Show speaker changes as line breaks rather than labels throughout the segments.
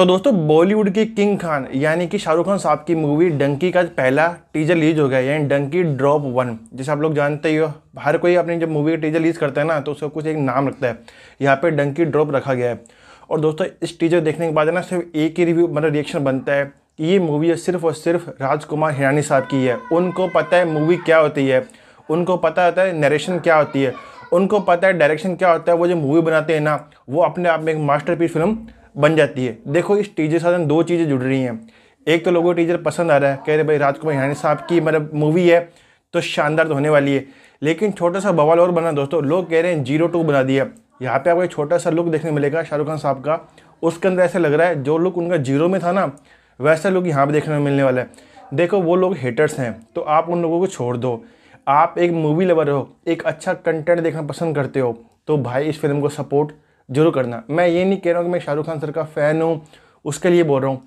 तो दोस्तों बॉलीवुड के किंग खान यानी कि शाहरुख खान साहब की मूवी डंकी का पहला टीजर रिलीज हो गया यानी डंकी ड्रॉप वन जैसे आप लोग जानते ही हो हर कोई अपनी जब मूवी का टीजर रिलीज करता है ना तो उसका कुछ एक नाम रखता है यहाँ पे डंकी ड्रॉप रखा गया है और दोस्तों इस टीजर देखने के बाद ना सिर्फ एक ही रिव्यू मतलब रिएक्शन बनता है कि ये मूवी सिर्फ और सिर्फ राजकुमार हिरानी साहब की है उनको पता है मूवी क्या होती है उनको पता होता है नरेशन क्या होती है उनको पता है डायरेक्शन क्या होता है वो जो मूवी बनाते हैं ना वो अपने आप में एक मास्टर फिल्म बन जाती है देखो इस टीजर के साथ दो चीज़ें जुड़ रही हैं एक तो लोगों को टीजर पसंद आ रहा है कह रहे भाई राजकुमार हिरानी साहब की मतलब मूवी है तो शानदार तो होने वाली है लेकिन छोटा सा बवाल और बना दोस्तों लोग कह रहे हैं जीरो टू बना दिया यहाँ पे आपको एक छोटा सा लुक देखने मिलेगा शाहरुख खान साहब का उसके अंदर ऐसा लग रहा है जो लुक उनका जीरो में था ना वैसा लुक यहाँ पर देखने में मिलने वाला है देखो वो लोग हेटर्स हैं तो आप उन लोगों को छोड़ दो आप एक मूवी लवर हो एक अच्छा कंटेंट देखना पसंद करते हो तो भाई इस फिल्म को सपोर्ट जरूर करना मैं ये नहीं कह रहा हूँ कि मैं शाहरुख खान सर का फ़ैन हूँ उसके लिए बोल रहा हूँ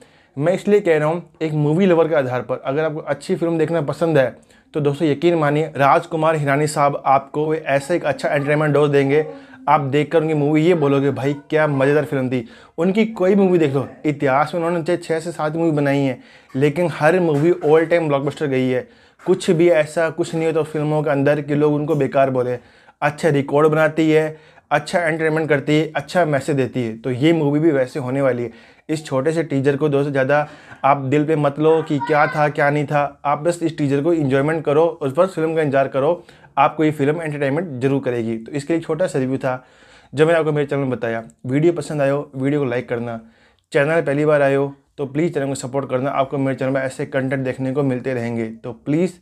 मैं इसलिए कह रहा हूँ एक मूवी लवर के आधार पर अगर आपको अच्छी फिल्म देखना पसंद है तो दोस्तों यकीन मानिए राजकुमार हिरानी साहब आपको ऐसा एक अच्छा एंटरटेनमेंट डोज देंगे आप देख कर उनकी मूवी ये बोलोगे भाई क्या मज़ेदार फिल्म थी उनकी कोई मूवी देख लो इतिहास में उन्होंने चाहे छः से सात मूवी बनाई है लेकिन हर मूवी ओल्ड टाइम ब्लॉकबस्टर गई है कुछ भी ऐसा कुछ नहीं होता तो फिल्मों के अंदर कि लोग उनको बेकार बोले अच्छा रिकॉर्ड बनाती है अच्छा एंटरटेनमेंट करती है अच्छा मैसेज देती है तो ये मूवी भी वैसे होने वाली है इस छोटे से टीजर को से ज़्यादा आप दिल पे मत लो कि क्या था क्या नहीं था आप बस इस टीजर को इन्जॉयमेंट करो उस पर फिल्म का इंतजार करो आपको ये फिल्म एंटरटेनमेंट जरूर करेगी तो इसके लिए छोटा सा रिव्यू था जो मैंने आपको मेरे चैनल में बताया वीडियो पसंद आयो वीडियो को लाइक करना चैनल पहली बार आयो तो प्लीज़ चैनल को सपोर्ट करना आपको मेरे चैनल में ऐसे कंटेंट देखने को मिलते रहेंगे तो प्लीज़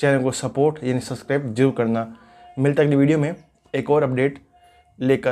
चैनल को सपोर्ट यानी सब्सक्राइब जरूर करना मिलता अगली वीडियो में एक और अपडेट लेकर